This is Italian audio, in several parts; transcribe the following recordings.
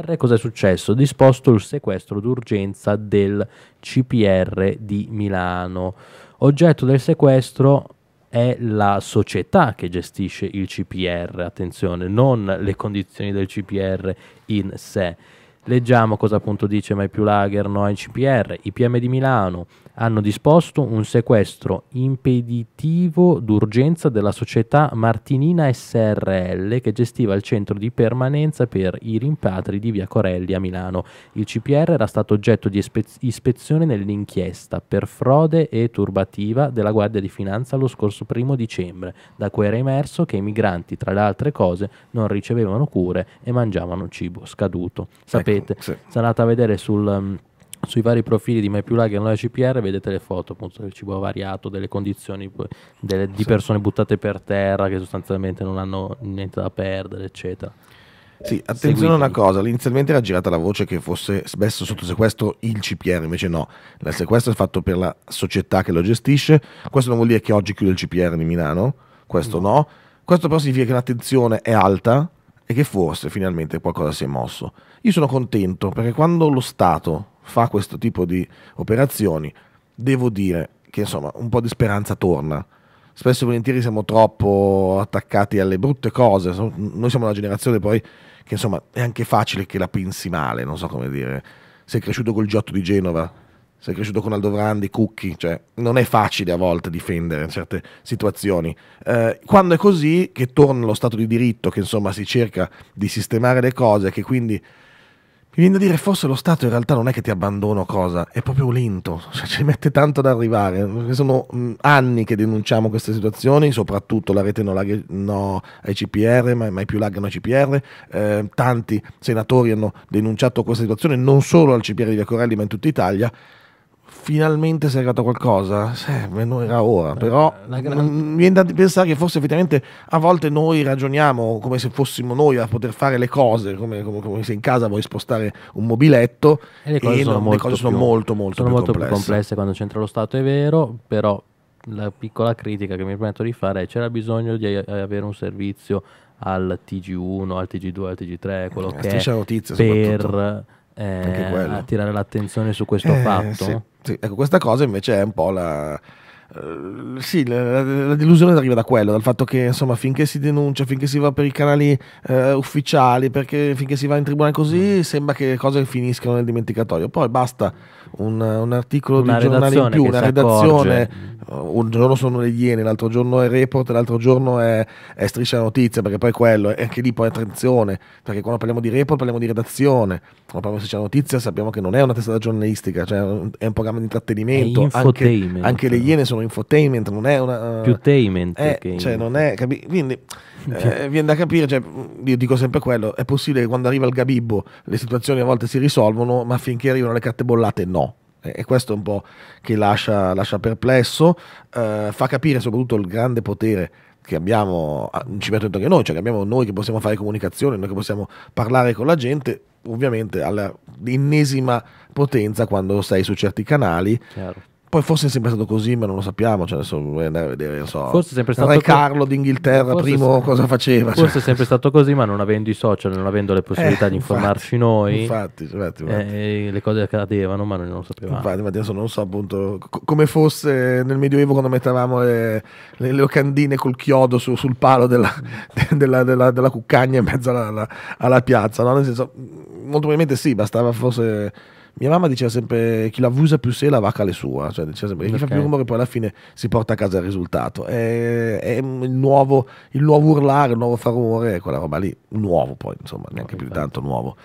CPR cosa è successo? Disposto il sequestro d'urgenza del CPR di Milano. Oggetto del sequestro è la società che gestisce il CPR, attenzione, non le condizioni del CPR in sé. Leggiamo cosa appunto dice Mai più Lager, no? CPR, IPM di Milano, hanno disposto un sequestro impeditivo d'urgenza della società Martinina SRL che gestiva il centro di permanenza per i rimpatri di Via Corelli a Milano. Il CPR era stato oggetto di ispezione nell'inchiesta per frode e turbativa della Guardia di Finanza lo scorso primo dicembre, da cui era emerso che i migranti, tra le altre cose, non ricevevano cure e mangiavano cibo scaduto. Ecco, Sapete, ecco, sì. sono andata a vedere sul... Um, sui vari profili di MyPiuLag e non la CPR vedete le foto appunto del cibo variato, delle condizioni delle, di persone buttate per terra che sostanzialmente non hanno niente da perdere, eccetera. Sì, attenzione a una cosa, inizialmente era girata la voce che fosse messo sotto sequestro il CPR, invece no, il sequestro è fatto per la società che lo gestisce, questo non vuol dire che oggi chiude il CPR di Milano, questo no, mm. no. questo però significa che l'attenzione è alta e che forse finalmente qualcosa si è mosso. Io sono contento perché quando lo Stato fa questo tipo di operazioni, devo dire che insomma un po' di speranza torna. Spesso e volentieri siamo troppo attaccati alle brutte cose, noi siamo una generazione poi che insomma è anche facile che la pensi male, non so come dire. Sei cresciuto col Giotto di Genova, sei cresciuto con Aldovrandi, Cucchi, cioè non è facile a volte difendere certe situazioni. Eh, quando è così che torna lo Stato di diritto, che insomma si cerca di sistemare le cose, che quindi mi viene da dire, forse lo Stato in realtà non è che ti abbandono cosa, è proprio lento, cioè, ci mette tanto ad arrivare. Sono mm, anni che denunciamo queste situazioni, soprattutto la rete no, lag, no ai CPR, mai, mai più laggano ai CPR. Eh, tanti senatori hanno denunciato questa situazione non solo al CPR di Via Corelli ma in tutta Italia finalmente si è arrivato qualcosa, eh, non era ora, però gran... viene da pensare che forse effettivamente a volte noi ragioniamo come se fossimo noi a poter fare le cose, come, come, come se in casa vuoi spostare un mobiletto e le cose, e sono, non, molto le cose più, sono, molto, molto, sono più molto complesse. più complesse quando c'entra lo Stato, è vero, però la piccola critica che mi permetto di fare è c'era bisogno di avere un servizio al TG1, al TG2, al TG3, eh, quello eh, che è per eh, attirare l'attenzione su questo eh, fatto. Sì. Sì, ecco, questa cosa invece è un po' la... Uh, sì, la, la, delusione arriva da quello, dal fatto che insomma finché si denuncia, finché si va per i canali uh, ufficiali, perché finché si va in tribunale così, mm. sembra che le cose finiscano nel dimenticatoio. Poi basta un, un articolo una di giornale in più, una redazione. Eh, un giorno sono le Iene, l'altro giorno è Report, l'altro giorno è, è Striscia Notizia, perché poi è quello, e anche lì poi attenzione, perché quando parliamo di Report parliamo di redazione, quando parliamo di Striscia Notizia sappiamo che non è una testata giornalistica, cioè è un programma di intrattenimento. Anche, anche, le Iene sono infotainment, non è una... Più tainment. Eh, cioè, non è, capi- quindi eh, viene da capire, cioè, mm, io dico sempre quello, è possibile che quando arriva il Gabibbo le situazioni a volte si risolvono, ma finché arrivano le carte bollate no. E questo è un po' che lascia, lascia perplesso, eh, fa capire soprattutto il grande potere che abbiamo, ci metto dentro anche noi, cioè che abbiamo noi che possiamo fare comunicazione, noi che possiamo parlare con la gente, ovviamente all'ennesima potenza quando sei su certi canali. Chiaro poi forse è sempre stato così, ma non lo sappiamo. Cioè adesso andare a vedere, non so. Forse è sempre stato Re Carlo d'Inghilterra, primo se... cosa faceva. Cioè. Forse cioè. è sempre stato così, ma non avendo i social, non avendo le possibilità eh, di informarci infatti, noi, infatti, infatti, eh, infatti. Eh, le cose accadevano, ma noi non lo sapevamo. Infatti, adesso non so appunto co- come fosse nel Medioevo quando mettevamo le, le locandine col chiodo su, sul palo della, della, della, della, cuccagna in mezzo alla, alla, alla piazza. No? Nel senso, molto probabilmente sì, bastava forse mia mamma diceva sempre chi la usa più sé la vacca le sua, cioè diceva sempre chi fa più rumore poi alla fine si porta a casa il risultato. È, è il, nuovo, il, nuovo, urlare, il nuovo far rumore, quella roba lì, nuovo poi, insomma, neanche okay, più di tanto nuovo.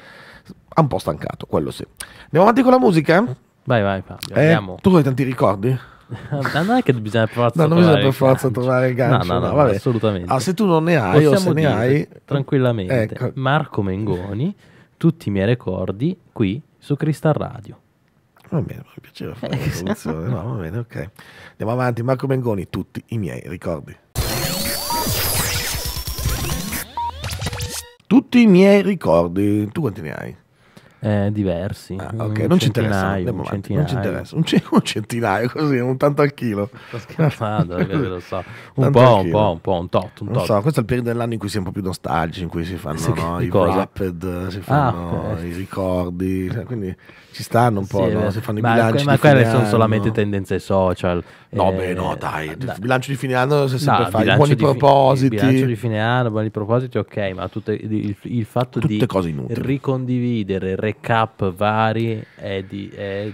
Ha un po' stancato, quello sì. Andiamo avanti con la musica? Vai, vai, Fabio. Eh, tu hai tanti ricordi? non è che bisogna per forza no, non bisogna per forza trovare il gancio no no, no, no assolutamente ah, se tu non ne hai o se ne hai tranquillamente ecco. Marco Mengoni tutti i miei ricordi qui su Crystal Radio. Va bene, mi piaceva fare la No, va bene, ok. Andiamo avanti. Marco Mengoni, tutti i miei ricordi. Tutti i miei ricordi. Tu quanti ne hai? Eh, diversi. Ah, okay. non, ci interessa, non, non ci interessa. Un, ce- un centinaio così, un tanto al chilo. Sto eh, lo so. Un po', un po', un po', un tot, un tot. So, questo è il periodo dell'anno in cui si è un po' più nostalgici, in cui si fanno sì, no, i cosa? rapid, si ah, fanno ah, okay. i ricordi, cioè, quindi ci stanno un po', sì, no? Eh, si fanno ma, i bilanci. Ma quelle sono solamente tendenze social. No, eh, beh, no, dai, il bilancio di fine anno si sempre no, fa, i buoni di, propositi. Il bilancio di fine anno, buoni propositi, ok, ma tutte, il, il, fatto tutte di ricondividere, recap vari è, di, è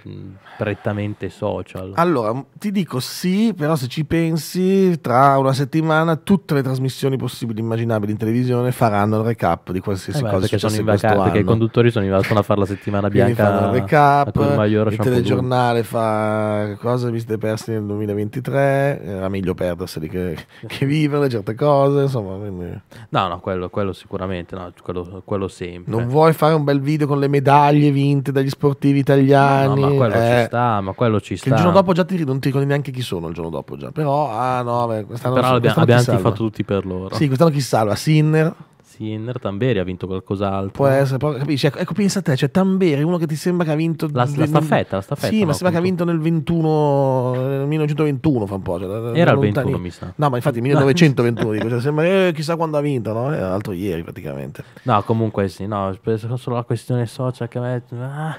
prettamente social. Allora, ti dico sì, però se ci pensi, tra una settimana tutte le trasmissioni possibili immaginabili in televisione faranno il recap di qualsiasi eh beh, cosa perché sono in vacanza, perché i conduttori sono in vacanza a fare la settimana bianca. Fanno il recap, il telegiornale fa cosa vi siete persi nel 2023, era meglio perderseli che, che vivere certe cose, insomma. Quindi... No, no, quello, quello sicuramente, no, quello, quello sempre. Non vuoi fare un bel video con le medaglie medaglie vinte dagli sportivi italiani. No, no, ma quello eh, ci sta, ma quello ci sta. il giorno dopo già ti, non ti ricordi neanche chi sono il giorno dopo già. Però, ah no, beh, quest'anno, però quest'anno abbiamo, abbiamo anche fatto tutti per loro. Sì, quest'anno chi salva? Sinner. Sinner, Tamberi ha vinto qualcos'altro. Può essere, però, capisci? Ecco, ecco, pensa a te, c'è cioè, Tamberi, uno che ti sembra che ha vinto... La, la staffetta, la staffetta. Sì, no, ma sembra che ha vinto nel 21, nel 1921 fa un po'. Cioè, Era il 21, mi sa. No, ma infatti 1921, dico, cioè, sembra eh, chissà quando ha vinto, no? Era l'altro ieri praticamente. No, comunque sì, no, solo la questione social che a Ah.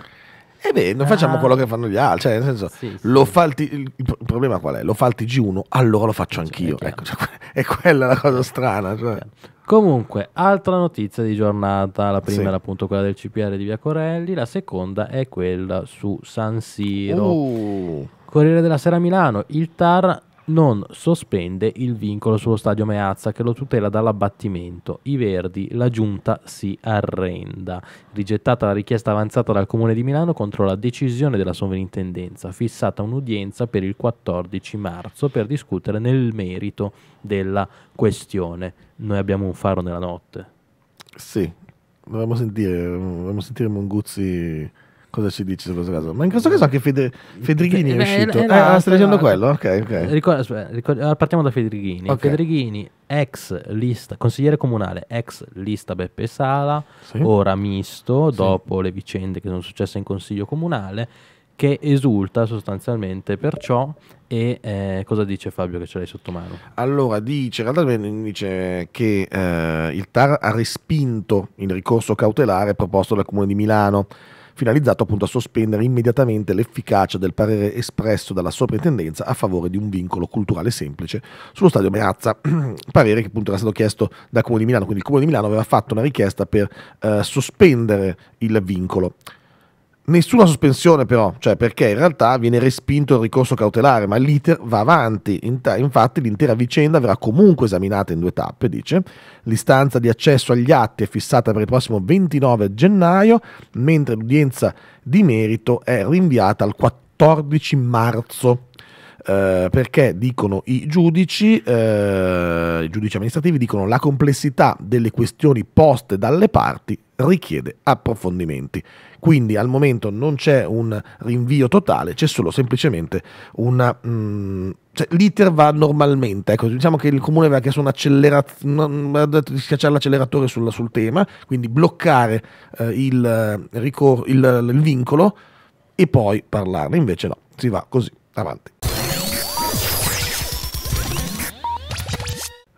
E eh beh, non facciamo ah. quello che fanno gli altri, cioè, nel senso, sì, sì. Fa il, il, problema qual è? Lo fa il TG1, allora lo faccio anch'io. Cioè, ecco, cioè, è quella la cosa strana. Cioè. Comunque, altra notizia di giornata, la prima sì. era appunto quella del CPR di Via Corelli, la seconda è quella su San Siro. Uh. Corriere della Sera Milano, il TAR non sospende il vincolo sullo stadio Meazza che lo tutela dall'abbattimento. I Verdi, la giunta si arrenda. Rigettata la richiesta avanzata dal Comune di Milano contro la decisione della sovrintendenza, fissata un'udienza per il 14 marzo per discutere nel merito della questione. Noi abbiamo un faro nella notte. Sì, dovremmo sentire, dovremmo sentire Monguzzi Cosa si dice su questo caso? Ma in questo caso anche Fede, Fedrighini è eh, uscito. Eh, ah, stai leggendo quello? Ok, ok. Ricorda, aspetta, partiamo da Fedrighini. Okay. Fedrighini, ex lista, consigliere comunale, ex lista Beppe Sala, sì. ora misto, sì. dopo le vicende che sono successe in consiglio comunale, che esulta sostanzialmente perciò e eh, cosa dice Fabio che ce l'hai sotto mano? Allora dice, in realtà dice che eh, il TAR ha respinto il ricorso cautelare proposto dal Comune di Milano finalizzato appunto a sospendere immediatamente l'efficacia del parere espresso dalla soprintendenza a favore di un vincolo culturale semplice sullo stadio Meazza, parere che appunto era stato chiesto dal Comune di Milano, quindi il Comune di Milano aveva fatto una richiesta per eh, sospendere il vincolo. Nessuna sospensione però, cioè perché in realtà viene respinto il ricorso cautelare, ma l'iter va avanti. Infatti l'intera vicenda verrà comunque esaminata in due tappe, dice. L'istanza di accesso agli atti è fissata per il prossimo 29 gennaio, mentre l'udienza di merito è rinviata al 14 marzo. Eh, perché dicono i giudici, eh, i giudici amministrativi dicono la complessità delle questioni poste dalle parti richiede approfondimenti. Quindi al momento non c'è un rinvio totale, c'è solo semplicemente una... Mh, mm, cioè, l'iter va normalmente, ecco, diciamo che il comune aveva chiesto un'accelerazione, mm, di schiacciare l'acceleratore sul, sul tema, quindi bloccare eh, il, eh, ricor- il, il vincolo e poi parlarne, invece no, si va così avanti.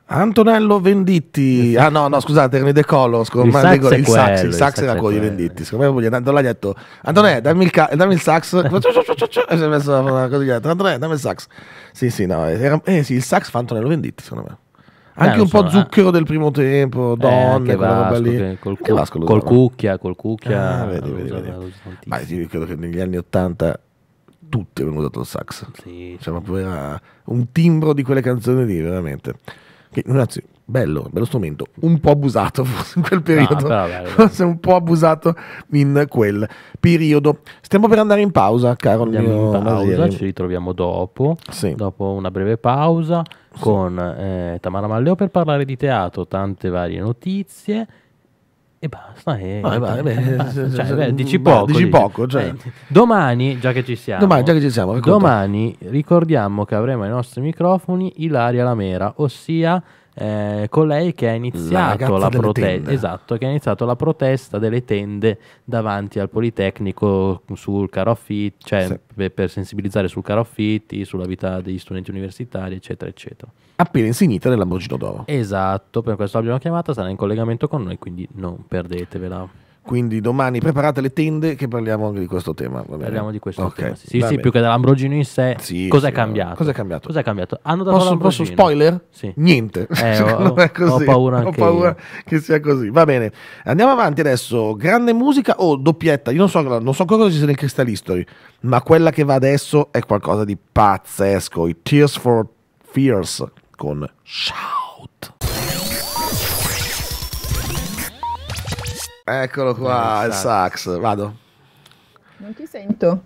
Antonello Venditti, ah no, no, scusate, René De Colo, il, ma sax dico, il, sax, il sax era quello di Venditti. Secondo me voglio Antonello ha detto Antonè, dammi il, ca- dammi il sax. e eh, si è messo una cosa dietro. Antonè, dammi il sax. Sì, sì, no, era, eh, sì, il sax fa Antonello Venditti, secondo me. Eh, anche eh, un so, po' zucchero eh. del primo tempo, eh, donne, eh, quella roba lì. Col, cu- vasco, col cucchia, col cucchia. Ah, vedi, vedi, vedi. Ma io credo che negli anni Ottanta tutti avevano usato il sax. Sì. Cioè, proprio era un timbro di quelle canzoni lì, veramente che ragazzi, bello, bello strumento, un po' abusato forse in quel periodo, no, forse un po' abusato in quel periodo. Stiamo per andare in pausa, caro Andiamo mio pausa, ci ritroviamo dopo, sì. dopo una breve pausa sì. con eh, Tamara Malleo per parlare di teatro, tante varie notizie e basta, e, no, e basta, beh, basta. Cioè, beh, dici poco. Beh, dici poco cioè. eh, domani, già che ci siamo, domani, che ci siamo domani ricordiamo che avremo ai nostri microfoni Ilaria Lamera, ossia eh, con che ha iniziato la, la protesta esatto, che ha iniziato la protesta delle tende davanti al Politecnico sul caro affitti, cioè sì. per, sensibilizzare sul caro affitti, sulla vita degli studenti universitari, eccetera, eccetera. Appena insignita nella Mogino d'Oro. Esatto, per questo l'abbiamo chiamata, sarà in collegamento con noi, quindi non perdetevela. Quindi domani preparate le tende che parliamo anche di questo tema. Parliamo di questo okay. tema. Sì, sì, sì, più che dell'Ambrogino in sé. Sì, cos'è, sì, cambiato? cos'è cambiato? Cos'è cambiato? Hanno ah, dato posso, posso spoiler? Sì. Niente. Eh, ho, ho, paura anche Ho paura io. che sia così. Va bene. Andiamo avanti adesso. Grande musica o oh, doppietta? Io non so, non so cosa ci sia nel Crystal ma quella che va adesso è qualcosa di pazzesco. I Tears for Fears con Ciao. Eccolo qua, il sax. Vado. Non ti sento.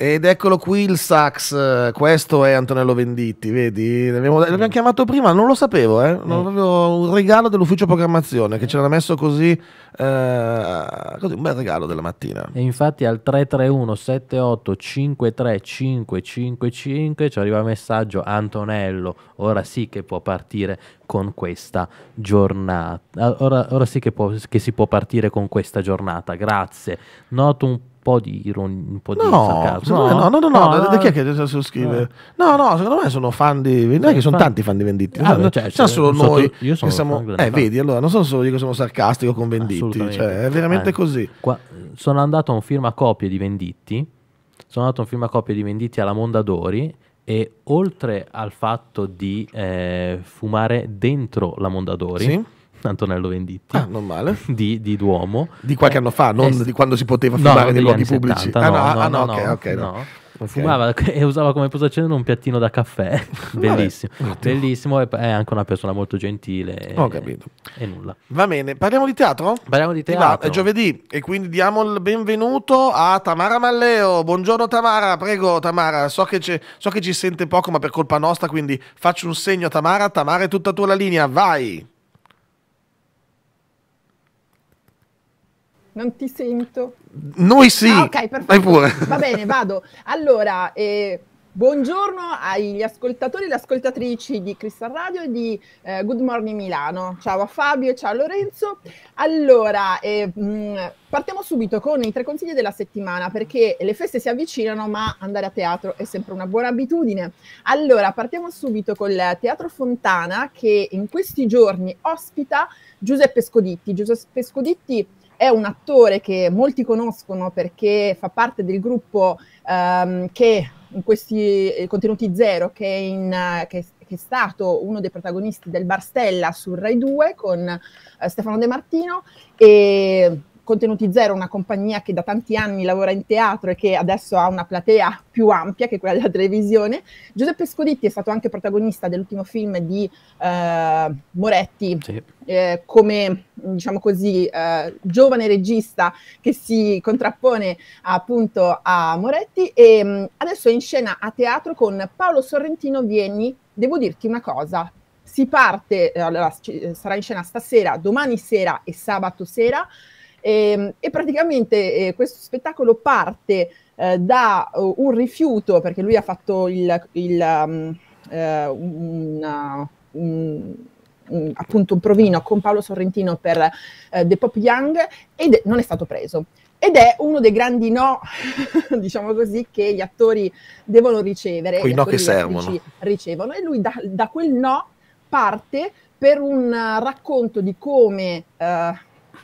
Ed eccolo qui il sax, questo è Antonello Venditti, vedi? L'abbiamo, l'abbiamo chiamato prima, non lo sapevo, eh? non mm. avevo un regalo dell'ufficio programmazione che ce l'ha messo così, eh, così, un bel regalo della mattina. E infatti al 331 78 53555 ci arriva il messaggio Antonello, ora sì che può partire con questa giornata, ora, ora sì che, può, che si può partire con questa giornata, grazie. Noto un po' di ironia, un po' di no, sarcasmo. No, no, no, no, no, no, da, chi è che so scrive? No. Eh. no, no, secondo me sono fan di non è che sono tanti fan di Venditti, ah, no, cioè, cioè, solo noi io sono che siamo eh, vedi, allora non sono solo io che sono sarcastico con Venditti, cioè, è veramente eh, così. Qua, sono andato a un film a copie di Venditti, sono andato a un film a copie di Venditti alla Mondadori e oltre al fatto di eh, fumare dentro la Mondadori sì? Antonello Venditti. Ah, non male. Di, di Duomo. Di qualche eh, anno fa, non eh, di quando si poteva fumare nei luoghi pubblici. 70, ah, ah, no, ah, no, no, ok, ok. No. Okay. Fumava e usava come accendere un piattino da caffè, bellissimo, Vabbè, bellissimo e è anche una persona molto gentile. Ho e, capito. E nulla. Va bene, parliamo di teatro? Parliamo di teatro. Va, è giovedì e quindi diamo il benvenuto a Tamara Malleo. Buongiorno Tamara, prego Tamara, so che, so che ci sente poco ma per colpa nostra quindi faccio un segno a Tamara, Tamara è tutta tua la linea, vai! Non ti sento. Noi ah, sì. Ah, ok, perfetto. Vai pure. Va bene, vado. Allora, eh, buongiorno agli ascoltatori e le ascoltatrici di Crystal Radio e di eh, Good Morning Milano. Ciao a Fabio e ciao a Lorenzo. Allora, eh, mh, mm, partiamo subito con i tre consigli della settimana perché le feste si avvicinano, ma andare a teatro è sempre una buona abitudine. Allora, partiamo subito col Teatro Fontana che in questi giorni ospita Giuseppe Scoditti. Giuseppe Scoditti è un attore che molti conoscono perché fa parte del gruppo um, che in questi eh, contenuti zero che, in, eh, che, che, è stato uno dei protagonisti del Barstella su Rai 2 con uh, Stefano De Martino e Contenuti Zero, una compagnia che da tanti anni lavora in teatro e che adesso ha una platea più ampia che quella della televisione. Giuseppe Scoditti è stato anche protagonista dell'ultimo film di eh, Moretti. Sì. Eh, come diciamo così eh, giovane regista che si contrappone appunto a Moretti e mh, mm, adesso è in scena a teatro con Paolo Sorrentino Vieni. devo dirti una cosa si parte eh, allora, eh, sarà in scena stasera domani sera e sabato sera e, ehm, e praticamente eh, questo spettacolo parte eh, da uh, un rifiuto, perché lui ha fatto il, il, um, eh, una, uh, un, un, appunto un provino con Paolo Sorrentino per eh, The Pop Young ed non è stato preso. Ed è uno dei grandi no, diciamo così, che gli attori devono ricevere. Quei no che servono. Ricevono. E lui da, da quel no parte per un uh, racconto di come uh,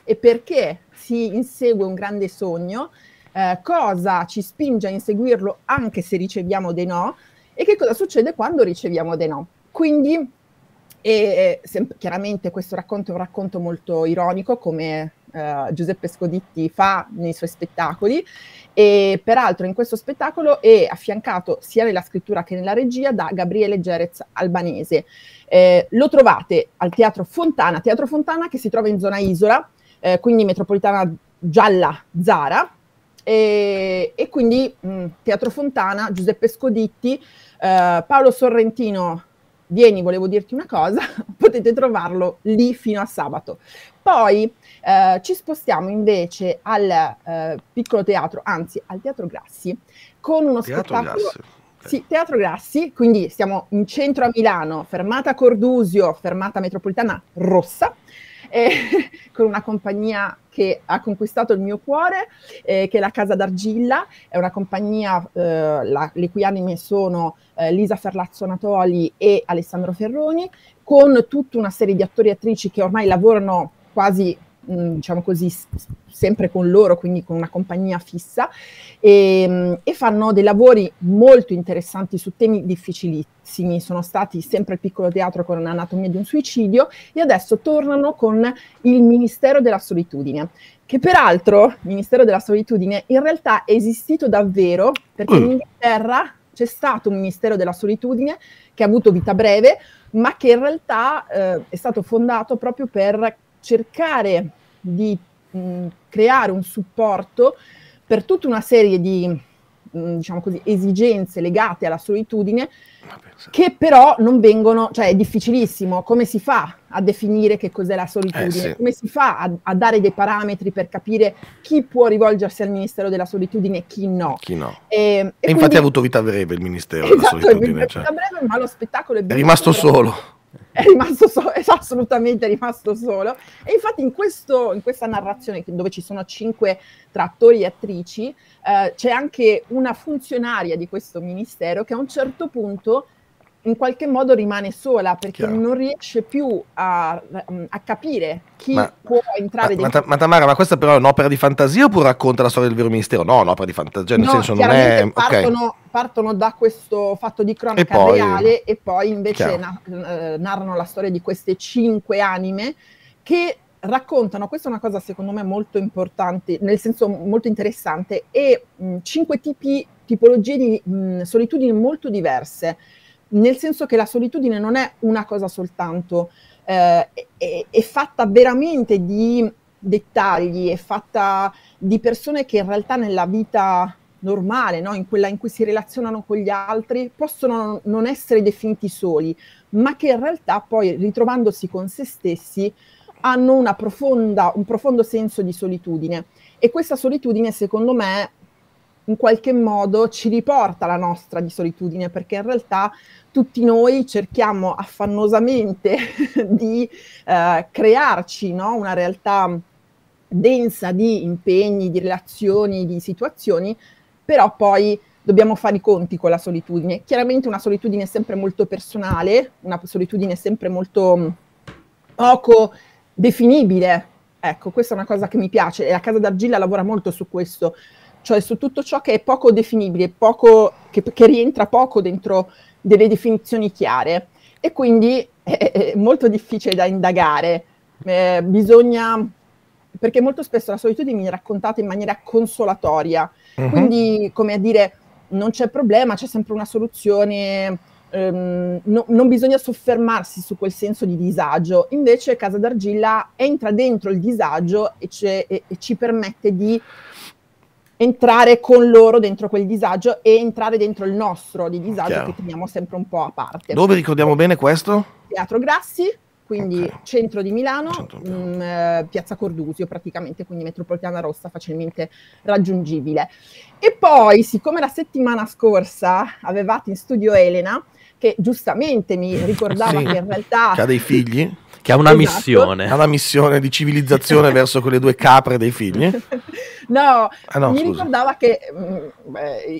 e perché si insegue un grande sogno, eh, cosa ci spinge a inseguirlo anche se riceviamo dei no e che cosa succede quando riceviamo dei no. Quindi, e, se, chiaramente questo racconto è un racconto molto ironico, come eh, Giuseppe Scoditti fa nei suoi spettacoli, e peraltro in questo spettacolo è affiancato sia nella scrittura che nella regia da Gabriele Gerez Albanese. Eh, lo trovate al Teatro Fontana, Teatro Fontana che si trova in zona Isola, eh, quindi metropolitana gialla Zara, e, e quindi mh, mm, Teatro Fontana, Giuseppe Scoditti, eh, Paolo Sorrentino, vieni, volevo dirti una cosa, potete trovarlo lì fino a sabato. Poi eh, ci spostiamo invece al eh, piccolo teatro, anzi al Teatro Grassi, con uno teatro spettacolo... Grassi. Sì, Teatro Grassi, quindi siamo in centro a Milano, fermata Cordusio, fermata metropolitana rossa, eh, con una compagnia che ha conquistato il mio cuore, eh, che è la Casa d'Argilla, è una compagnia eh, la, le cui anime sono eh, Lisa Ferlazzo Natoli e Alessandro Ferroni, con tutta una serie di attori e attrici che ormai lavorano quasi Mm, diciamo così, sempre con loro, quindi con una compagnia fissa, e, ehm, e, fanno dei lavori molto interessanti su temi difficilissimi. Sono stati sempre il piccolo teatro con Anatomia di un suicidio e adesso tornano con il Ministero della Solitudine, che peraltro, il Ministero della Solitudine, in realtà è esistito davvero perché mm. in Inghilterra c'è stato un Ministero della Solitudine che ha avuto vita breve, ma che in realtà eh, è stato fondato proprio per cercare di mh, mm, creare un supporto per tutta una serie di mm, diciamo così, esigenze legate alla solitudine ah, che però non vengono, cioè è difficilissimo, come si fa a definire che cos'è la solitudine, eh, sì. come si fa a, a, dare dei parametri per capire chi può rivolgersi al Ministero della Solitudine e chi no. Chi no. E, e, e quindi, infatti ha avuto vita breve il Ministero esatto, cioè. della Solitudine. Cioè. Breve, ma lo spettacolo è, è rimasto breve. solo è rimasto solo, è assolutamente rimasto solo. E infatti in, questo, in, questa narrazione dove ci sono cinque trattori e attrici, eh, c'è anche una funzionaria di questo ministero che a un certo punto in qualche modo rimane sola perché Chiaro. non riesce più a, mm, a capire chi ma, può entrare ma, dentro. Ma, ma, Tamara, ma questa però è un'opera di fantasia oppure racconta la storia del vero mistero? No, un'opera di fantasia, nel no, senso non è... Partono, okay. partono da questo fatto di cronaca e poi... reale e poi invece na- eh, narrano la storia di queste cinque anime che raccontano, questa è una cosa secondo me molto importante, nel senso molto interessante, e mh, mm, cinque tipi, tipologie di mh, mm, solitudini molto diverse nel senso che la solitudine non è una cosa soltanto, eh, è, è, fatta veramente di dettagli, è fatta di persone che in realtà nella vita normale, no? in quella in cui si relazionano con gli altri, possono non essere definiti soli, ma che in realtà poi ritrovandosi con se stessi hanno profonda, un profondo senso di solitudine. E questa solitudine, secondo me, in qualche modo ci riporta la nostra di solitudine, perché in realtà tutti noi cerchiamo affannosamente di eh, crearci no? una realtà densa di impegni, di relazioni, di situazioni, però poi dobbiamo fare i conti con la solitudine. Chiaramente una solitudine sempre molto personale, una solitudine sempre molto mm, poco definibile. Ecco, questa è una cosa che mi piace e la Casa d'Argilla lavora molto su questo cioè su tutto ciò che è poco definibile, poco, che, che, rientra poco dentro delle definizioni chiare e quindi è, è molto difficile da indagare. Eh, bisogna, perché molto spesso la solitudine viene raccontata in maniera consolatoria, uh-huh. quindi come a dire non c'è problema, c'è sempre una soluzione, ehm, no, non bisogna soffermarsi su quel senso di disagio, invece Casa d'Argilla entra dentro il disagio e, e, e ci permette di entrare con loro dentro quel disagio e entrare dentro il nostro di disagio Chiaro. che teniamo sempre un po' a parte. Dove ricordiamo bene questo? Teatro Grassi, quindi okay. centro di Milano, centro Mh, mm, eh, piazza Cordusio praticamente, quindi metropolitana rossa facilmente raggiungibile. E poi, siccome la settimana scorsa avevate in studio Elena, che giustamente mi ricordava sì. che in realtà... Ha dei figli? Che ha una esatto. missione. Ha una missione di civilizzazione verso quelle due capre dei figli. No, ah, no mi scusa. ricordava che mh, mm,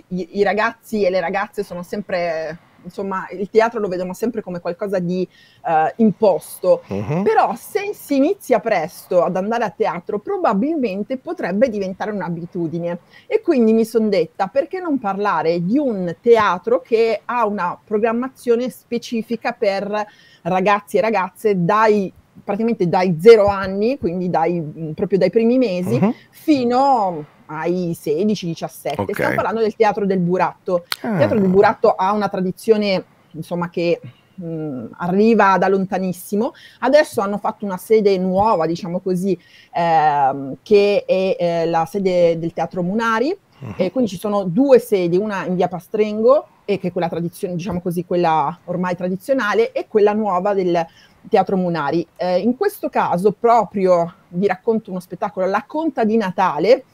i, i ragazzi e le ragazze sono sempre insomma, il teatro lo vedono sempre come qualcosa di uh, imposto. Uh-huh. Però se si inizia presto ad andare a teatro, probabilmente potrebbe diventare un'abitudine. E quindi mi sono detta, perché non parlare di un teatro che ha una programmazione specifica per ragazzi e ragazze dai praticamente dai zero anni, quindi dai, mm, proprio dai primi mesi, uh-huh. fino ai 16-17. Okay. Stiamo parlando del teatro del buratto. Ah. Il teatro del buratto ha una tradizione, insomma, che mh, mm, arriva da lontanissimo. Adesso hanno fatto una sede nuova, diciamo così, eh, che è eh, la sede del teatro Munari. Uh-huh. E quindi ci sono due sedi, una in via Pastrengo e che è quella tradizione, diciamo così, quella ormai tradizionale e quella nuova del Teatro Munari. Eh, in questo caso proprio vi racconto uno spettacolo, La Conta di Natale,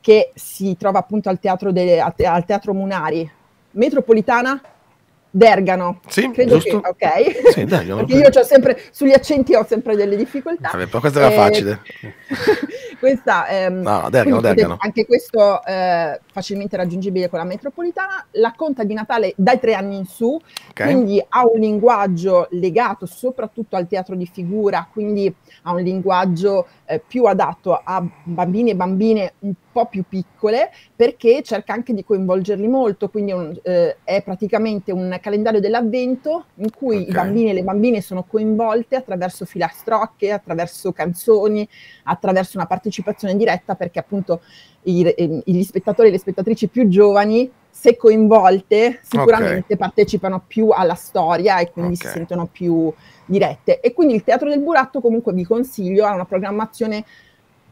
che si trova appunto al Teatro, de, al teatro Munari, metropolitana Dergano. Sì, Credo giusto. Che, ok. Sì, Dergano. Perché io ho sempre, sugli accenti ho sempre delle difficoltà. Vabbè, però questa era eh, facile. questa, ehm, no, Dergano, Dergano. Anche questo eh, facilmente raggiungibile con la metropolitana. La Conta di Natale dai tre anni in su, okay. quindi ha un linguaggio legato soprattutto al teatro di figura, quindi ha un linguaggio eh, più adatto a bambini e bambine un po' più piccole, perché cerca anche di coinvolgerli molto, quindi un, eh, è praticamente un calendario dell'avvento in cui okay. i bambini e le bambine sono coinvolte attraverso filastrocche, attraverso canzoni, attraverso una partecipazione diretta perché appunto i, ehm, gli spettatori e le spettatrici più giovani se coinvolte, sicuramente okay. partecipano più alla storia e quindi okay. si sentono più dirette. E quindi il Teatro del Buratto, comunque, vi consiglio, ha una programmazione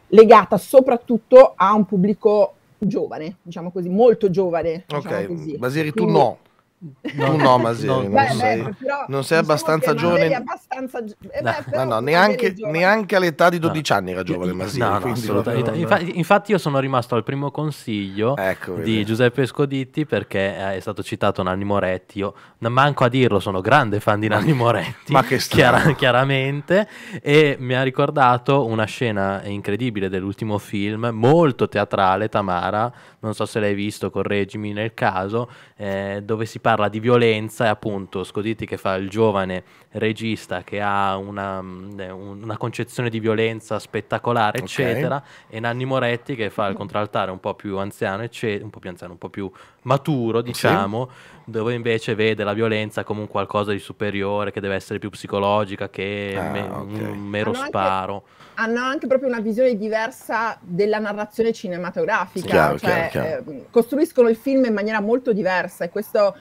legata soprattutto a un pubblico giovane, diciamo così, molto giovane. Diciamo ok, diciamo Basiri, tu no. No, no sì, no, non, beh, sei, però, non sei diciamo abbastanza giovane. Abbastanza... Eh, no. Beh, no, no, neanche, neanche all'età di 12 anni era giovane Maseri. No, assolutamente. Infatti, infatti, io sono rimasto al primo consiglio ecco, di Giuseppe Scoditti perché eh, è stato citato Nanni Moretti. Io manco a dirlo, sono grande fan di Nanni Moretti. Ma che chiara, chiaramente. E mi ha ricordato una scena incredibile dell'ultimo film, molto teatrale, Tamara. Non so se l'hai visto, correggimi nel caso, eh, dove si parla parla di violenza e appunto Scoditi che fa il giovane regista che ha una, mm, una concezione di violenza spettacolare, okay. eccetera, e Nanni Moretti che fa il contraltare un po' più anziano, eccetera, un po' più anziano, un po' più maturo, diciamo, sì. dove invece vede la violenza come un qualcosa di superiore, che deve essere più psicologica che ah, me- okay. un mero hanno sparo. Anche, hanno anche proprio una visione diversa della narrazione cinematografica, sì, chiaro, cioè chiaro, chiaro. Eh, costruiscono il film in maniera molto diversa e questo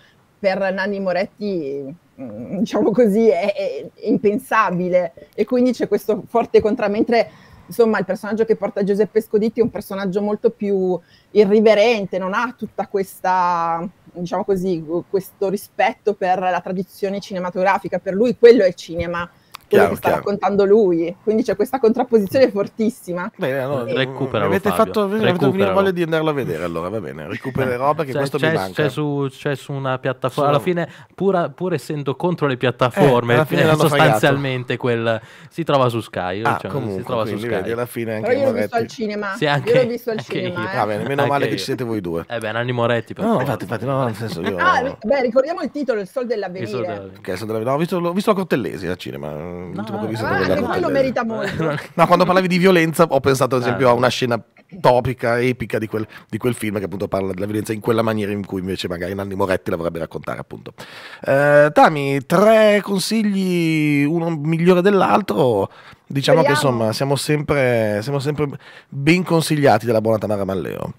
per Nanni Moretti mm, diciamo così, è, è, impensabile. E quindi c'è questo forte contra, mentre insomma il personaggio che porta Giuseppe Scoditti è un personaggio molto più irriverente, non ha tutta questa, diciamo così, questo rispetto per la tradizione cinematografica. Per lui quello è il cinema quello chiaro, che sta raccontando lui. Quindi c'è questa contrapposizione fortissima. Bene, allora e... recuperalo. Avete Fabio. fatto venire voglia di andarlo a vedere, allora va bene. Recupererò eh, perché c'è, questo c'è, mi manca. C'è su, c'è su una piattaforma. Alla fine, pura, pur essendo contro le piattaforme, eh, eh, sostanzialmente quel, si trova su Sky. Ah, cioè, comunque, si trova su Sky. alla fine anche Però io l'ho visto al cinema. Sì, anche, io l'ho visto al cinema. Va ah, bene, meno male che ci siete voi due. Eh beh, Nanni Moretti. No, infatti, infatti, no, nel senso io. Ah, beh, ricordiamo il titolo, Il Sol dell'Avvenire. Il Sol dell'Avvenire. Ho visto, visto la Cortellesi al cinema l'ultimo no, che ho visto. Ah, quello merita molto. Eh, no, quando parlavi di violenza ho pensato ad eh. esempio a una scena topica, epica di quel, di quel, film che appunto parla della violenza in quella maniera in cui invece magari Nanni Moretti la vorrebbe raccontare appunto. Eh, Tami, tre consigli, uno migliore dell'altro, diciamo Speriamo. che insomma siamo sempre, siamo sempre ben consigliati dalla buona Tamara Malleo.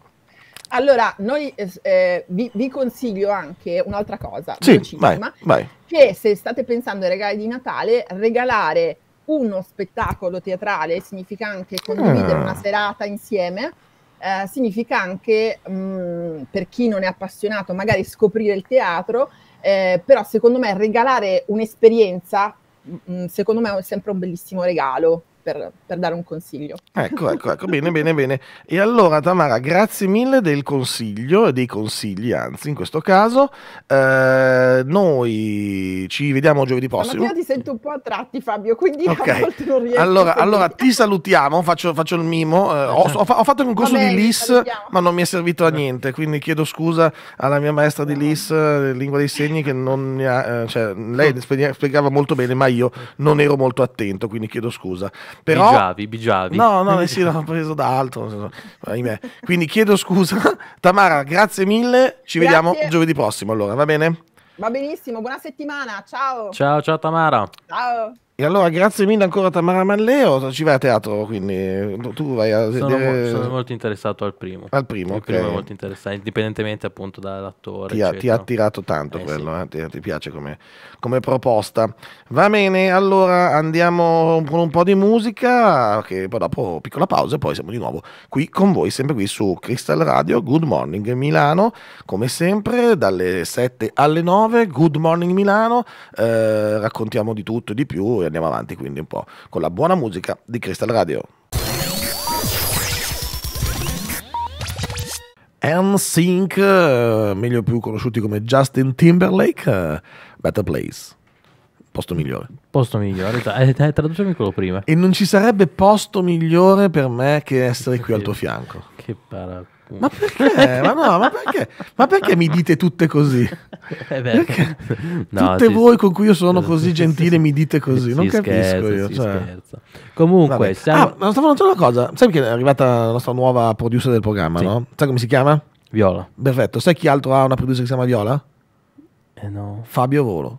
Allora, noi eh, eh, vi, vi, consiglio anche un'altra cosa, sì, cinema, vai, vai. che se state pensando ai regali di Natale, regalare uno spettacolo teatrale significa anche condividere mm. una ah. serata insieme, eh, significa anche, mh, mm, per chi non è appassionato, magari scoprire il teatro, eh, però secondo me regalare un'esperienza, mh, mm, mm, secondo me è sempre un bellissimo regalo per, per, dare un consiglio. Ecco, ecco, ecco, bene, bene, bene. E allora Tamara, grazie mille del consiglio, e dei consigli anzi in questo caso. Eh, noi ci vediamo giovedì prossimo. Io ti sento un po' a tratti Fabio, quindi okay. allora, allora ti salutiamo, faccio, faccio il mimo. Eh, eh ho, certo. ho, ho, fatto il concorso bene, di LIS, ma non mi è servito a niente, quindi chiedo scusa alla mia maestra di LIS, eh, lingua dei segni, che non ne ha, eh, cioè, lei spiegava molto bene, ma io non ero molto attento, quindi chiedo scusa. Però, bigiavi, bigiavi. No, no, eh sì, l'ho preso da altro. Quindi chiedo scusa. Tamara, grazie mille. Ci grazie. vediamo giovedì prossimo allora, va bene? Va benissimo, buona settimana, ciao. Ciao, ciao Tamara. Ciao. E allora grazie mille ancora a Tamara Manleo, ci vai a teatro, quindi tu vai a sono, vedere... sono molto interessato al primo. Al primo, il okay. primo è molto interessante, indipendentemente appunto dall'attore. Ti ha, ti ha attirato tanto eh, quello, sì. eh? ti, ti, piace come, come, proposta. Va bene, allora andiamo con un po' di musica, che poi dopo piccola pausa e poi siamo di nuovo qui con voi, sempre qui su Crystal Radio, Good Morning Milano, come sempre dalle 7 alle 9, Good Morning Milano, eh, raccontiamo di tutto e di più poi andiamo avanti quindi un po' con la buona musica di Crystal Radio. NSYNC, eh, meglio più conosciuti come Justin Timberlake, eh, Better Place. Posto migliore. Posto migliore, eh, traducimi quello prima. E non ci sarebbe posto migliore per me che essere qui al tuo fianco. Che parata. Ma perché? Eh, ma, no, ma, perché? ma perché? mi dite tutte così? Eh perché no, tutte voi st- con cui io sono così gentile mi dite così? Non scherza, capisco io. Cioè. Comunque, siamo... ah, stavo facendo una cosa. Sai che è arrivata la nostra nuova producer del programma, sì. no? Sai come si chiama? Viola. Perfetto. Sai chi altro ha una producer che si chiama Viola? Eh no. Fabio Volo.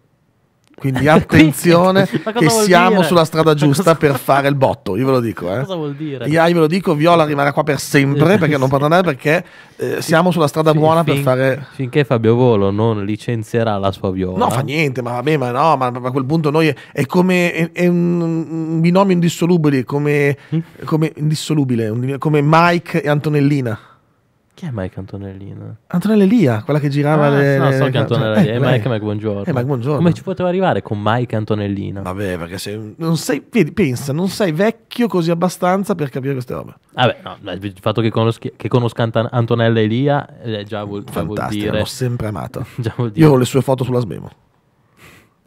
Quindi attenzione che siamo dire? sulla strada giusta cosa... per fare il botto, io ve lo dico. Eh. Cosa vuol dire? Io, io ve lo dico, Viola arriverà qua per sempre perché non potrà andare perché eh, siamo sulla strada fin, buona fin, per fare... Finché Fabio Volo non licenzierà la sua Viola. No, fa niente, ma vabbè, ma no, ma, ma a quel punto noi è, è come... È, è un binomio indissolubile, come, mm? come, indissolubile, come Mike e Antonellina. Chi è Mike Antonellina? Antonella Elia, quella che girava ah, le, No, le, so le... che Antonella eh, è eh, eh, Mike, Mike Buongiorno. Eh, Mike Buongiorno. Come ci poteva arrivare con Mike Antonellina? Vabbè, perché sei, non sei, pensa, non sei vecchio così abbastanza per capire queste robe. Vabbè, no, il fatto che conosca, che conosca Antonella Elia è eh, già, vuol, già vuol dire... l'ho sempre amato. già vuol dire... Io ho le sue foto sulla Smemo.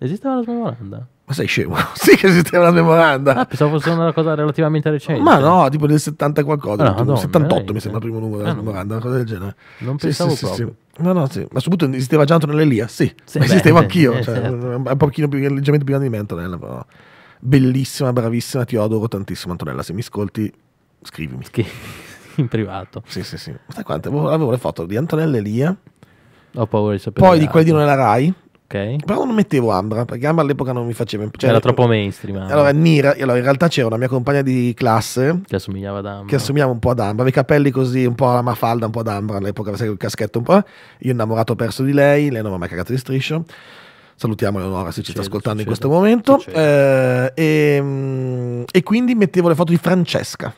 Esisteva la Smemo Orlando? Ma sei scemo? sì che esisteva la memoranda. Ah, pensavo fosse una cosa relativamente recente. Ma no, tipo del 70 qualcosa. No, ah, madonna, 78 mi sembra il primo numero della ah, no. memoranda, una cosa del genere. Non sì, pensavo sì, proprio. Sì, no, no, sì. Ma soprattutto esisteva già Antonella sì. sì ma beh, beh, anch'io. Eh, cioè, certo. Un pochino più, leggermente più grande di me Antonella, però. Bellissima, bravissima, ti adoro tantissimo Antonella. Se mi ascolti, scrivimi. In privato. Sì, sì, sì. Sai quante? Avevo le foto di Antonella Elia. Ho paura di sapere. Poi di quelli di non la Rai Okay. Però non mettevo Ambra, perché Ambra all'epoca non mi faceva... Cioè, Era troppo mainstream. Ambra. Allora, Nira, allora, in realtà c'era una mia compagna di classe... Che assomigliava ad Ambra. Che assomigliava un po' ad Ambra, aveva i capelli così, un po' alla mafalda, un po' ad Ambra all'epoca, sai, il caschetto un po'. Io innamorato perso di lei, lei non mi ha mai cagato di striscio. Salutiamo Leonora se ci sta ascoltando succede, in questo momento. Eh, e, ehm, e quindi mettevo le foto di Francesca,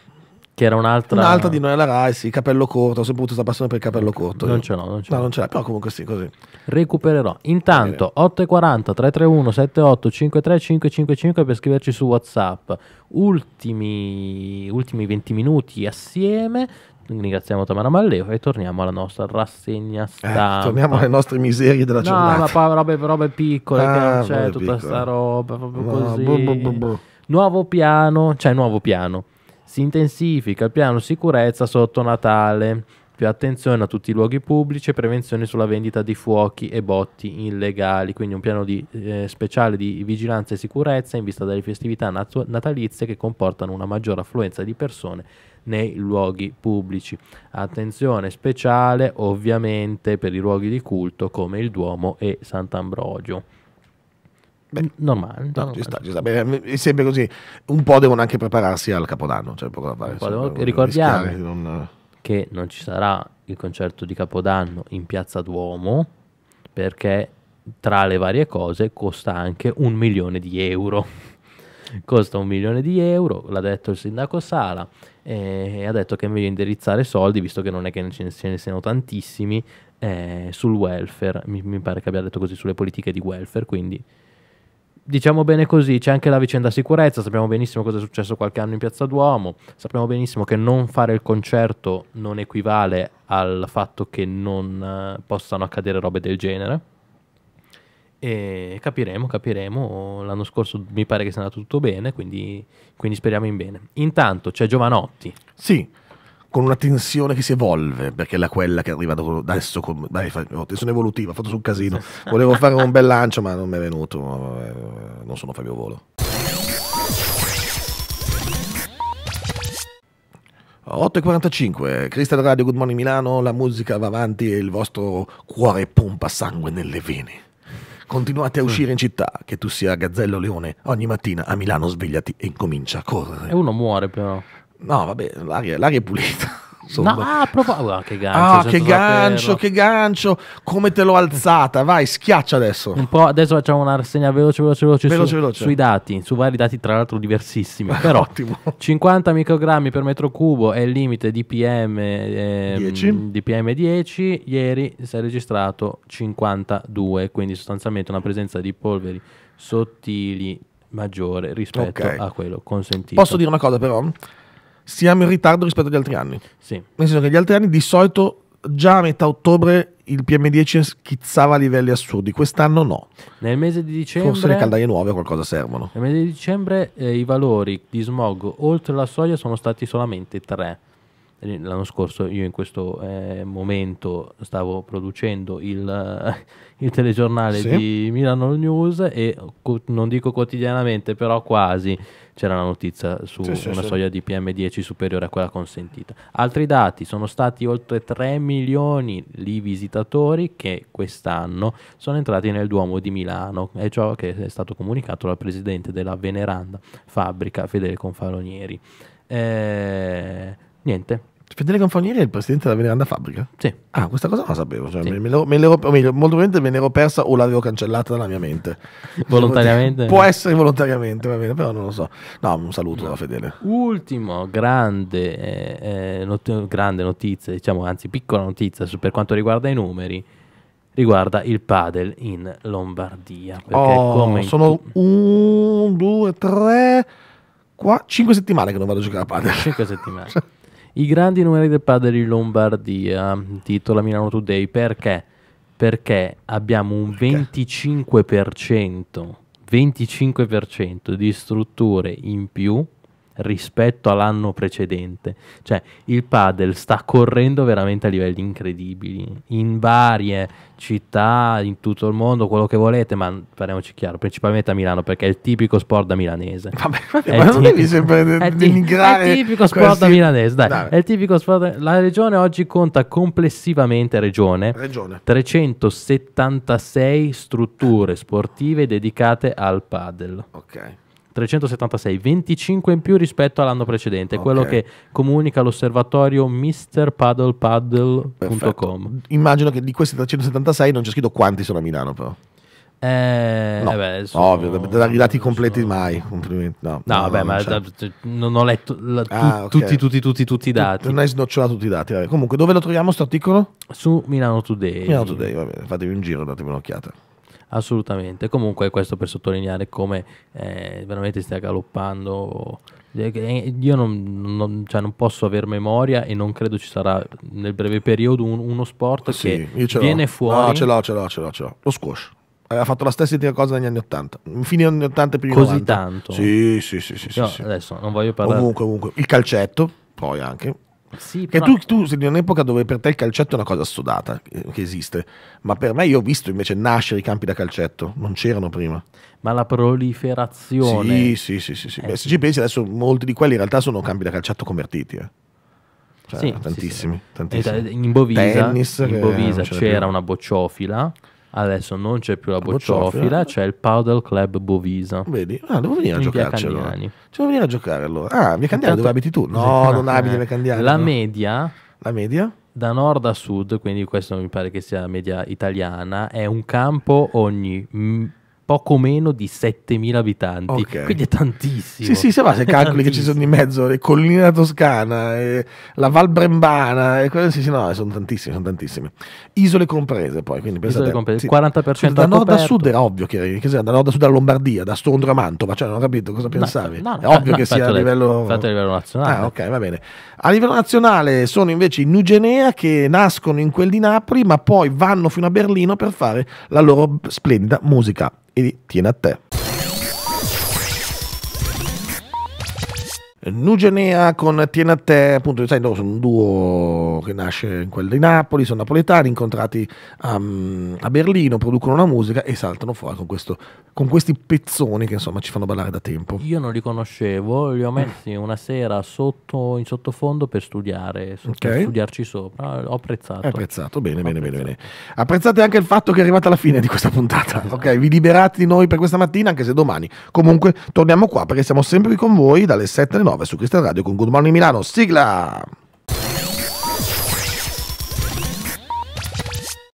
che era un'altra. Un'altra di noi alla Rai, sì, capello corto. Ho sempre avuto questa passione per il capello corto. Non io. ce l'ho, non ce l'ho. No, non ce l'ho, però comunque sì, così. Recupererò. Intanto 840 331 78 53 555 per scriverci su WhatsApp. Ultimi, ultimi 20 minuti assieme. Ringraziamo Tamara Malleo e torniamo alla nostra rassegna eh, stampa. Eh, torniamo alle nostre miserie della no, giornata. No, ma pa- robe, robe piccole, ah, che c'è tutta questa roba, proprio no, così. Boh, boh, boh, boh, nuovo piano, cioè nuovo piano. Si intensifica il piano sicurezza sotto Natale, più attenzione a tutti i luoghi pubblici e prevenzione sulla vendita di fuochi e botti illegali, quindi un piano di, eh, speciale di vigilanza e sicurezza in vista delle festività nat- natalizie che comportano una maggiore affluenza di persone nei luoghi pubblici. Attenzione speciale ovviamente per i luoghi di culto come il Duomo e Sant'Ambrogio. Beh, normale. No, no, ci sta, ci sta. Beh, è sempre così. Un po' devono anche prepararsi al Capodanno. Cioè poco da fare, devo... ricordiamo non... che non ci sarà il concerto di Capodanno in Piazza Duomo perché tra le varie cose costa anche un milione di euro. costa un milione di euro, l'ha detto il sindaco Sala e ha detto che è meglio indirizzare soldi, visto che non è che ce ne siano tantissimi, eh, sul welfare. Mi, mi pare che abbia detto così, sulle politiche di welfare, quindi diciamo bene così, c'è anche la vicenda sicurezza, sappiamo benissimo cosa è successo qualche anno in Piazza Duomo, sappiamo benissimo che non fare il concerto non equivale al fatto che non eh, possano accadere robe del genere. E capiremo, capiremo. L'anno scorso mi pare che sia andato tutto bene, quindi, quindi speriamo in bene. Intanto c'è Giovanotti. Sì, con una tensione che si evolve, perché è quella che arriva adesso con... Dai, sono evolutiva, ho fatto su un casino. Volevo fare un bel lancio, ma non mi è venuto. Eh, non sono Fabio Volo. A 8.45, Cristal Radio, Good Morning Milano, la musica va avanti e il vostro cuore pompa sangue nelle vene. Continuate a uscire in città, che tu sia Gazzello Leone, ogni mattina a Milano svegliati e incomincia a correre. E uno muore però. No, vabbè, l'aria, l'aria è pulita. Insomma. No, ah, proprio... ah, che gancio, ah, che gancio, che gancio, come te l'ho alzata, vai, schiaccia adesso. Un po', adesso facciamo una rassegna veloce, veloce, veloce, veloce, su, veloce. sui dati, su vari dati tra l'altro diversissimi, però Ottimo. 50 microgrammi per metro cubo è il limite di PM, eh, 10. DPM 10, ieri si è registrato 52, quindi sostanzialmente una presenza di polveri sottili maggiore rispetto okay. a quello consentito. Posso dire una cosa però? siamo in ritardo rispetto agli altri anni. Sì. Nel senso che gli altri anni di solito già a metà ottobre il PM10 schizzava a livelli assurdi, quest'anno no. Nel mese di dicembre... Forse le caldaie nuove a qualcosa servono. Nel mese di dicembre eh, i valori di smog oltre la soglia sono stati solamente 3 l'anno scorso io in questo eh, momento stavo producendo il, il telegiornale sì. di Milano News e co- non dico quotidianamente però quasi c'era la notizia su sì, una sì, soglia di PM10 superiore a quella consentita. Altri dati sono stati oltre 3 milioni di visitatori che quest'anno sono entrati nel Duomo di Milano, è ciò che è stato comunicato dal presidente della veneranda fabbrica Fedele Confalonieri. Eh, niente, Fedele Confalonieri è il presidente della Veneranda Fabbrica? Sì. Ah, questa cosa non la sapevo. Cioè, sì. me, me l'ero, meglio, molto probabilmente me l'ero persa o l'avevo cancellata dalla mia mente. Volontariamente? Può essere volontariamente, va bene, però non lo so. No, un saluto no. da Fedele. Ultimo, grande, eh, eh not- grande notizia, diciamo, anzi piccola notizia per quanto riguarda i numeri riguarda il padel in Lombardia. Oh, sono in... un, due, tre, qua, cinque settimane che non vado a giocare a padel. Cinque settimane. Cioè, i grandi numeri del padre di Lombardia, titola Milano Today, perché? Perché abbiamo un 25%, 25% di strutture in più rispetto all'anno precedente. Cioè, il padel sta correndo veramente a livelli incredibili in varie città, in tutto il mondo, quello che volete, ma parliamoci chiaro, principalmente a Milano, perché è il tipico sport da milanese. Vabbè, vabbè ma non devi sempre denigrare. È il tipico sport questi... da milanese, dai. dai. È il tipico sport. Da... La regione oggi conta complessivamente regione, regione. 376 strutture sportive dedicate al padel. Ok. 376, 25 in più rispetto all'anno precedente, okay. quello che comunica l'osservatorio mrpaddlepaddle.com. Immagino che di questi 376 non c'è scritto quanti sono a Milano però. Eh, no. eh beh, sono, ovvio, i dati completi sono... mai. Complimenti. No, no, no vabbè, ma non ho letto la, tu, ah, okay. tutti, tutti, tutti, tutti i dati. Non hai snocciolato tutti i dati. Vabbè. Comunque, dove lo troviamo questo articolo? Su Milano Today. Milano Today, va bene, fatevi un giro, datevi un'occhiata assolutamente. Comunque questo per sottolineare come eh, veramente stia galoppando. Eh, eh, io non, non, cioè non, posso aver memoria e non credo ci sarà nel breve periodo un, uno sport sì, che viene fuori. No, ce l'ho, ce l'ho, ce l'ho, ce l'ho. Lo squash. Aveva eh, fatto la stessa identica cosa negli anni 80, fine anni 80 più primi Così 90. tanto? Sì, sì, sì. sì, sì, sì. Adesso non voglio parlare. Comunque, comunque. Il calcetto, poi anche sì, che però... tu, tu sei in un'epoca dove per te il calcetto è una cosa assodata eh, che esiste, ma per me io ho visto invece nascere i campi da calcetto, non c'erano prima. Ma la proliferazione. Sì, sì, sì, sì. sì. Eh. se ci pensi adesso molti di quelli in realtà sono campi da calcetto convertiti. Eh. Cioè, sì, tantissimi, sì, tantissimi. Eh, in Bovisa, Tennis, in Bovisa eh, c'era più. una bocciofila Adesso non c'è più la, la bocciofila, bocciofila, c'è il Paddle Club Bovisa. Vedi? Ah, devo venire a giocarci allora. devo venire a giocare allora. Ah, via Candiani dove abiti tu? No, ah, non abiti eh. via Candiani. La no. media... La media? da nord a sud, quindi questo mi pare che sia la media italiana, è un campo ogni poco meno di 7.000 abitanti, okay. quindi è tantissimo. Sì, sì, se va, se calcoli che ci sono di mezzo le colline della Toscana, la Val Brembana, e cose, sì, sì, no, eh, sono tantissime, sono tantissime. Isole comprese poi, quindi pensate, Isole comprese, sì, 40% da nord a sud era ovvio che, che da nord a sud alla Lombardia, da Sondrio a Mantova, cioè non ho capito cosa pensavi. No, no, è ovvio no, che sia a livello... a livello nazionale. Ah, ok, va bene. A livello nazionale sono invece i Nugenea che nascono in quel di Napoli, ma poi vanno fino a Berlino per fare la loro splendida musica ඉදි තියෙනත්ත. Nugenea con Tiena a te, appunto, sai, no, sono un duo che nasce in quel di Napoli, sono napoletani, incontrati a, mm, a Berlino, producono la musica e saltano fuori con, questo, con, questi pezzoni che insomma ci fanno ballare da tempo. Io non li conoscevo, li ho messi una sera sotto, in sottofondo per studiare, okay. per studiarci sopra, ho apprezzato. È apprezzato, bene, bene, apprezzato. bene, bene. Apprezzate anche il fatto che è arrivata la fine di questa puntata, esatto. ok? Vi liberate di noi per questa mattina, anche se domani. Comunque torniamo qua perché siamo sempre qui con voi dalle 7 alle 9 9 su Cristian Radio con Good Morning Milano. Sigla!